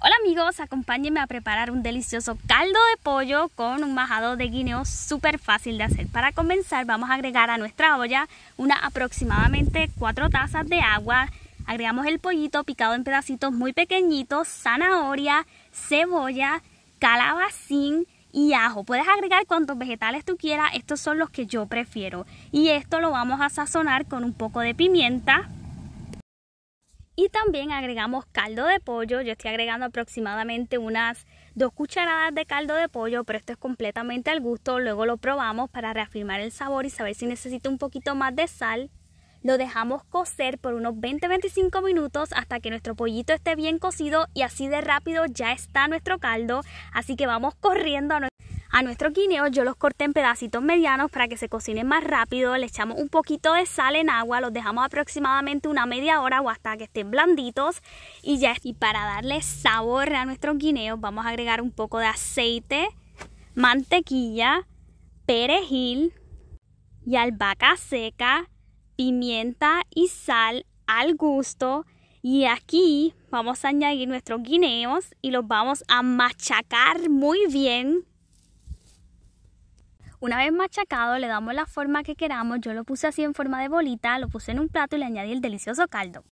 Hola amigos, acompáñenme a preparar un delicioso caldo de pollo con un majado de guineo súper fácil de hacer. Para comenzar vamos a agregar a nuestra olla una aproximadamente 4 tazas de agua. Agregamos el pollito picado en pedacitos muy pequeñitos, zanahoria, cebolla, calabacín y ajo. Puedes agregar cuantos vegetales tú quieras, estos son los que yo prefiero. Y esto lo vamos a sazonar con un poco de pimienta, y también agregamos caldo de pollo. Yo estoy agregando aproximadamente unas dos cucharadas de caldo de pollo, pero esto es completamente al gusto. Luego lo probamos para reafirmar el sabor y saber si necesita un poquito más de sal. Lo dejamos cocer por unos 20-25 minutos hasta que nuestro pollito esté bien cocido y así de rápido ya está nuestro caldo. Así que vamos corriendo a nuestro a nuestros guineos yo los corté en pedacitos medianos para que se cocinen más rápido, le echamos un poquito de sal en agua, los dejamos aproximadamente una media hora o hasta que estén blanditos y ya. Y para darle sabor a nuestros guineos vamos a agregar un poco de aceite, mantequilla, perejil y albahaca seca, pimienta y sal al gusto. Y aquí vamos a añadir nuestros guineos y los vamos a machacar muy bien una vez machacado, le damos la forma que queramos. Yo lo puse así en forma de bolita, lo puse en un plato y le añadí el delicioso caldo.